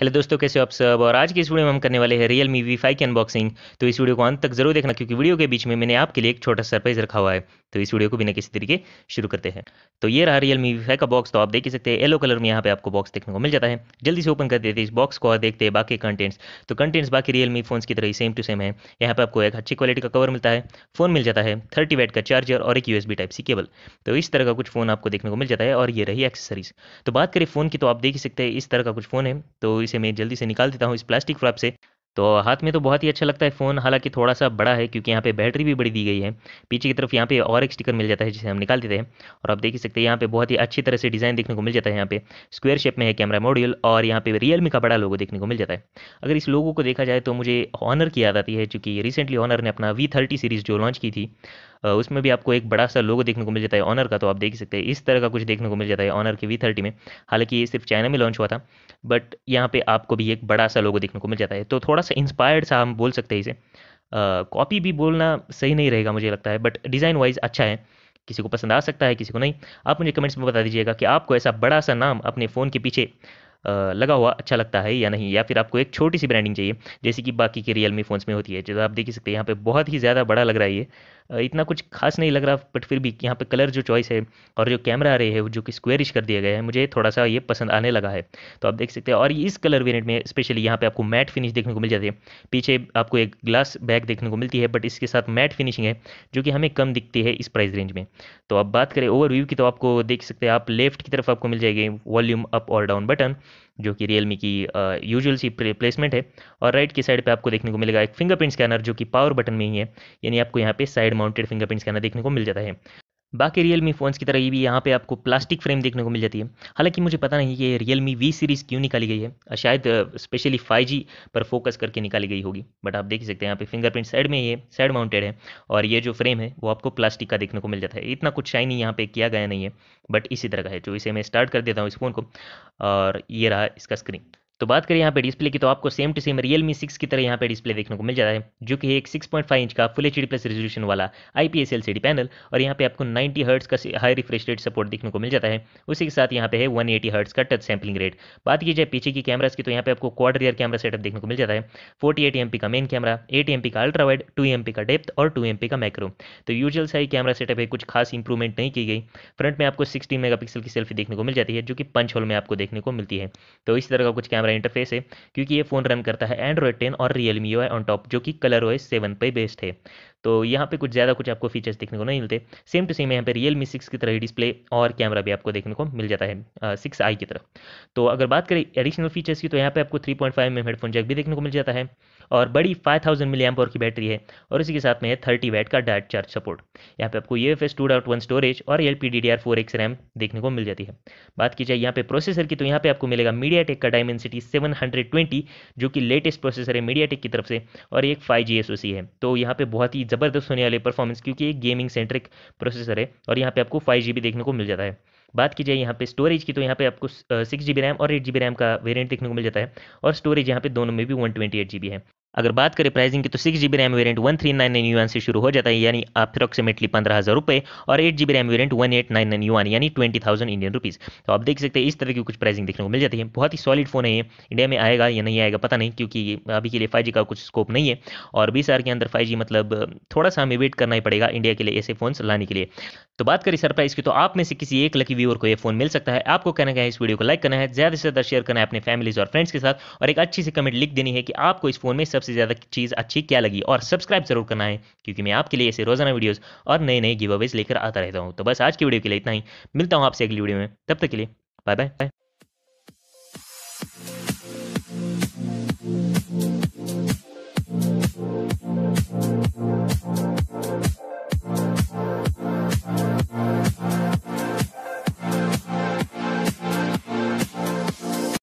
hello दोस्तों कैसे हो आप सब और आज के इस वीडियो में हम करने वाले हैं रियल मी वी फाइव की अनबॉक्सिंग तो इस वीडियो को अंत तक जरूर देखना क्योंकि वीडियो के बीच में मैंने आपके लिए एक छोटा सरप्राइज रखा हुआ है तो इस वीडियो को बिना किसी तरीके शुरू करते हैं तो ये रहा रियल मी वी फाइव का बॉक्स तो आप देख ही सकते हैं येलो कलर में यहाँ पे आपको बॉक्स देखने को मिल जाता है जल्दी से ओपन कर देते इस बॉक्स को और देखते हैं बाकी कंटेंट्स तो कंटेंट्स बाकी रियल मी फोन की तरह ही सेम टू सेम है यहाँ पर आपको एक अच्छी क्वालिटी का कवर मिलता है फोन मिल जाता है थर्टी वैट का चार्जर और एक यू टाइप सी केबल तो इस तरह का कुछ फोन आपको देखने को मिल जाता है और ये रही एक्सेसरीज तो बात करें फोन की तो आप देख ही सकते हैं इस तरह का कुछ फोन है तो इसे मैं जल्दी से निकाल देता हूँ इस प्लास्टिक फ्रॉप से तो हाथ में तो बहुत ही अच्छा लगता है फ़ोन हालांकि थोड़ा सा बड़ा है क्योंकि यहाँ पे बैटरी भी बड़ी दी गई है पीछे की तरफ यहाँ पे और एक स्टिकर मिल जाता है जिसे हम निकाल देते हैं और आप देख ही सकते हैं यहाँ पे बहुत ही अच्छी तरह से डिज़ाइन देखने को मिल जाता है यहाँ पे स्क्वेयर शेप में है कैमरा मॉड्यूल और यहाँ पे रियलमी का बड़ा लोगो देखने को मिल जाता है अगर इस लोगों को देखा जाए तो मुझे ऑनर की याद आती है चूँकि रिसेंटली ऑनर ने अपना वी थर्टी सीरीज़ जो लॉन्च की थी उसमें भी आपको एक बड़ा सा लोगो देखने को मिल जाता है ऑनर का तो आप देख सकते हैं इस तरह का कुछ देखने को मिल जाता है ऑनर के वी थर्टी में हालांकि ये सिर्फ चाइना में लॉन्च हुआ था बट यहाँ पे आपको भी एक बड़ा सा लोगो देखने को मिल जाता है तो थोड़ा सा इंस्पायर्ड सा हम बोल सकते हैं इसे कॉपी भी बोलना सही नहीं रहेगा मुझे लगता है बट डिज़ाइन वाइज अच्छा है किसी को पसंद आ सकता है किसी को नहीं आप मुझे कमेंट्स में बता दीजिएगा कि आपको ऐसा बड़ा सा नाम अपने फ़ोन के पीछे लगा हुआ अच्छा लगता है या नहीं या फिर आपको एक छोटी सी ब्रांडिंग चाहिए जैसे कि बाकी के रियलमी फ़ोन्स में होती है जो आप देख सकते हैं यहाँ पे बहुत ही ज़्यादा बड़ा लग रहा है ये इतना कुछ खास नहीं लग रहा बट फिर भी यहाँ पे कलर जो चॉइस है और जो कैमरा रहे हैं जो कि स्क्वेरिश कर दिया गया है मुझे थोड़ा सा ये पसंद आने लगा है तो आप देख सकते हैं और इस कलर वेरियंट में स्पेशली यहाँ पे आपको मैट फिनिश देखने को मिल जाती है पीछे आपको एक ग्लास बैग देखने को मिलती है बट इसके साथ मैट फिनिशिंग है जो कि हमें कम दिखती है इस प्राइस रेंज में तो अब बात करें ओवरव्यू की तो आपको देख सकते हैं आप लेफ्ट की तरफ आपको मिल जाएगी वॉल्यूम अप और डाउन बटन जो कि रियल की यूजुअल सी प्लेसमेंट है और राइट की साइड पे आपको देखने को मिलेगा एक फिंगरप्रिंट स्कैनर जो कि पावर बटन में ही है यानी आपको यहाँ पे साइड माउंटेड फिंगरप्रिंट स्कैनर देखने को मिल जाता है बाकी रियल मी फ़ोन्स की तरह ये भी यहाँ पे आपको प्लास्टिक फ्रेम देखने को मिल जाती है हालांकि मुझे पता नहीं ये रियल मी वी सीरीज़ क्यों निकाली गई है शायद स्पेशली जी पर फोकस करके निकाली गई होगी बट आप देख सकते हैं यहाँ पे फिंगरप्रिंट साइड में ये साइड माउंटेड है और ये जो फ्रेम है वो आपको प्लास्टिक का देखने को मिल जाता है इतना कुछ शाइनिंग यहाँ पर किया गया नहीं है बट इसी तरह का है जो तो इसे मैं स्टार्ट कर देता हूँ इस फ़ोन को और ये रहा इसका स्क्रीन तो बात करें यहाँ पे डिस्प्ले की तो आपको same to same real six की तरह यहाँ पे डिस्प्ले देखने को मिल जाता है जो कि एक 6.5 इंच का फुल एच प्लस रेजोल्यूशन वाला आई पी पैनल और यहाँ पे आपको 90 हर्ट्स का हाई रिफ्रेश रेट सपोर्ट देखने को मिल जाता है उसी के साथ यहाँ पे है वन एटी हर्ट्स का टच सैम्पलिंग रेट बात की जाए पीछे की कैमराज की तो यहाँ पे आपको क्वाड रियर कैमरा सेटअप देखने को मिल जाता है फोर्टी एट का मेन कैमरा एट एम का अल्ट्रा वाइड टू एम का डेप्थ और टू एम का मैक्रो तो यूजल सा ही कैमरा सेटअप है कुछ खास इंप्रूवमेंट नहीं की गई फ्रंट में आपको सिक्सटी मेगा की सेल्फी देखने को मिल जाती है जो कि पंच होल में आपको देखने को मिलती है तो इसी तरह का कुछ कैमरा वाला इंटरफेस है क्योंकि ये फ़ोन रन करता है एंड्रॉयड टेन और रियल मी ऑन टॉप जो कि कलर वाइज सेवन पे बेस्ड है तो यहाँ पे कुछ ज़्यादा कुछ आपको फीचर्स देखने को नहीं मिलते सेम टू सेम यहाँ पे रियल मी सिक्स की तरह ही डिस्प्ले और कैमरा भी आपको देखने को मिल जाता है सिक्स आई की तरह तो अगर बात करें एडिशनल फीचर्स की तो यहाँ पे आपको three point five M headphone jack भी देखने को मिल जाता है और बड़ी फाइव थाउजेंड मिली एम्पोर की बैटरी है और इसी के साथ में है थर्टी वैट का डायरेक्ट चार्ज सपोर्ट यहाँ पे आपको U F S two dot one storage और L P D D R four X RAM देखने को मिल जाती है बात की जाए यहाँ पे प्रोसेसर की तो यहाँ पे आपको मिलेगा मीडिया टेक का डायमेंसिटी सेवन हंड्रेड ट्वेंटी जो कि लेटेस्ट प्रोसेसर है मीडिया टेक की तरफ से और एक फाइव जी एस ओ सी है तो यहाँ पे बहुत ही ज़बरदस्त होने वाली परफॉर्मेंस क्योंकि एक गेमिंग सेंट्रिक प्रोसेसर है और यहाँ पे आपको फाइव जी देखने को मिल जाता है बात की जाए यहाँ पे स्टोरेज की तो यहाँ पे आपको सिक्स जी रैम और एट जी रैम का वेरिएंट देखने को मिल जाता है और स्टोरेज यहाँ पे दोनों में भी वन ट्वेंटी एट जी है अगर बात करें प्राइसिंग की तो six G B RAM variant one three nine nine one से शुरू हो जाता है यानी अप्रॉक्सीमेटली पंद्रह हज़ार रुपये और eight G B RAM variant one eight nine nine one यानी ट्वेंटी थाउजेंड इंडियन रुपीज़ तो आप देख सकते हैं इस तरह की कुछ प्राइसिंग देखने को मिल जाती है बहुत ही सॉलिड फोन है ये इंडिया में आएगा या नहीं आएगा पता नहीं क्योंकि अभी के लिए फाइव का कुछ स्कोप नहीं है और बीस हज़ार के अंदर फाइव मतलब थोड़ा सा हमें वेट करना ही पड़ेगा इंडिया के लिए ऐसे फोन लाने के लिए तो बात करें सरप्राइज की तो आप में से किसी एक लकी व्यूअर को ये फोन मिल सकता है आपको कहना क्या है इस वीडियो को लाइक करना है ज़्यादा से ज़्यादा शेयर करना है अपने फैमिलीज और फ्रेंड्स के साथ और एक अच्छी सी कमेंट लिख देनी है कि आपको इस फोन में सबसे सबसे ज़्यादा चीज़ अच्छी क्या लगी और सब्सक्राइब जरूर करना है क्योंकि मैं आपके लिए ऐसे रोजाना वीडियोज़ और नए नए गिव लेकर आता रहता हूँ तो बस आज की वीडियो के लिए इतना ही मिलता हूँ आपसे अगली वीडियो में तब तक के लिए बाय बाय बाय